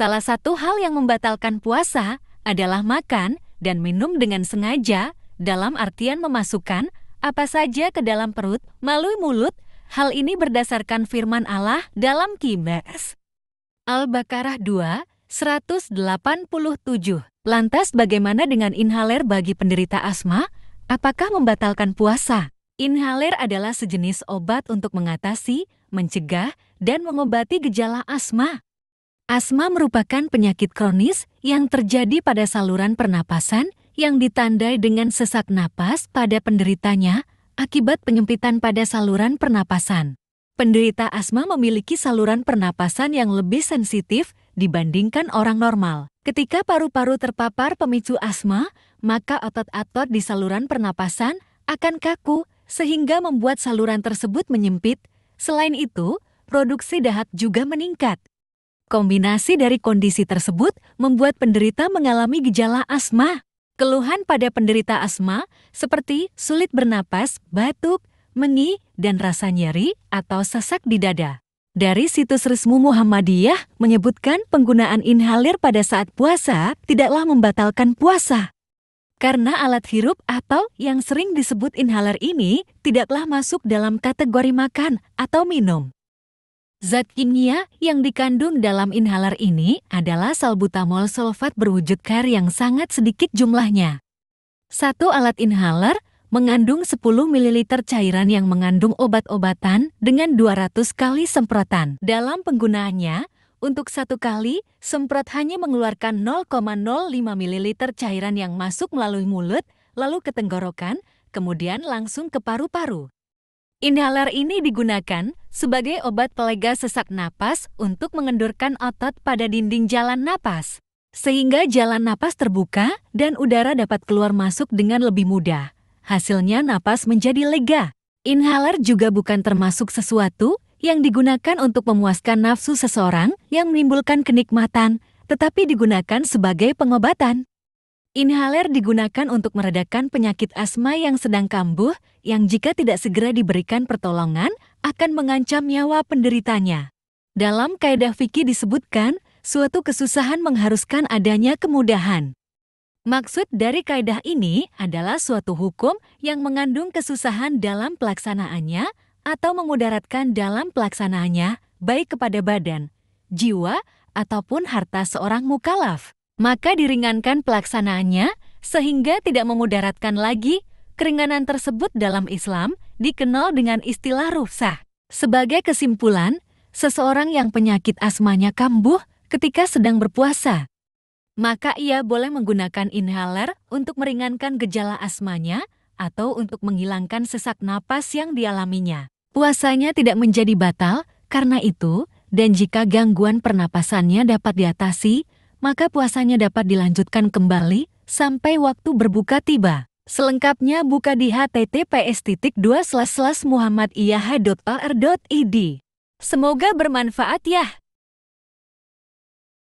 Salah satu hal yang membatalkan puasa adalah makan dan minum dengan sengaja, dalam artian memasukkan apa saja ke dalam perut melalui mulut. Hal ini berdasarkan firman Allah dalam Kibas. Al-Baqarah 2, 187. Lantas bagaimana dengan inhaler bagi penderita asma? Apakah membatalkan puasa? Inhaler adalah sejenis obat untuk mengatasi, mencegah, dan mengobati gejala asma. Asma merupakan penyakit kronis yang terjadi pada saluran pernapasan yang ditandai dengan sesak napas pada penderitanya akibat penyempitan pada saluran pernapasan. Penderita asma memiliki saluran pernapasan yang lebih sensitif dibandingkan orang normal. Ketika paru-paru terpapar pemicu asma, maka otot-otot di saluran pernapasan akan kaku sehingga membuat saluran tersebut menyempit. Selain itu, produksi dahak juga meningkat. Kombinasi dari kondisi tersebut membuat penderita mengalami gejala asma. Keluhan pada penderita asma seperti sulit bernapas, batuk, mengi, dan rasa nyeri atau sesak di dada. Dari situs resmi Muhammadiyah menyebutkan penggunaan inhaler pada saat puasa tidaklah membatalkan puasa. Karena alat hirup atau yang sering disebut inhaler ini tidaklah masuk dalam kategori makan atau minum. Zat kimia yang dikandung dalam inhaler ini adalah salbutamol sulfat berwujud kar yang sangat sedikit jumlahnya. Satu alat inhaler mengandung 10 ml cairan yang mengandung obat-obatan dengan 200 kali semprotan. Dalam penggunaannya, untuk satu kali, semprot hanya mengeluarkan 0,05 ml cairan yang masuk melalui mulut, lalu ke tenggorokan, kemudian langsung ke paru-paru. Inhaler ini digunakan sebagai obat pelega sesak napas untuk mengendurkan otot pada dinding jalan napas, sehingga jalan napas terbuka dan udara dapat keluar masuk dengan lebih mudah. Hasilnya napas menjadi lega. Inhaler juga bukan termasuk sesuatu yang digunakan untuk memuaskan nafsu seseorang yang menimbulkan kenikmatan, tetapi digunakan sebagai pengobatan. Inhaler digunakan untuk meredakan penyakit asma yang sedang kambuh, yang jika tidak segera diberikan pertolongan akan mengancam nyawa penderitanya. Dalam kaidah fikih disebutkan, suatu kesusahan mengharuskan adanya kemudahan. Maksud dari kaidah ini adalah suatu hukum yang mengandung kesusahan dalam pelaksanaannya atau memudaratkan dalam pelaksanaannya baik kepada badan, jiwa, ataupun harta seorang mukalaf maka diringankan pelaksanaannya sehingga tidak memudaratkan lagi keringanan tersebut dalam Islam dikenal dengan istilah rusa. Sebagai kesimpulan, seseorang yang penyakit asmanya kambuh ketika sedang berpuasa, maka ia boleh menggunakan inhaler untuk meringankan gejala asmanya atau untuk menghilangkan sesak napas yang dialaminya. Puasanya tidak menjadi batal karena itu, dan jika gangguan pernapasannya dapat diatasi, maka puasanya dapat dilanjutkan kembali sampai waktu berbuka tiba. Selengkapnya buka di https://muhammadiyah.or.id. Semoga bermanfaat ya.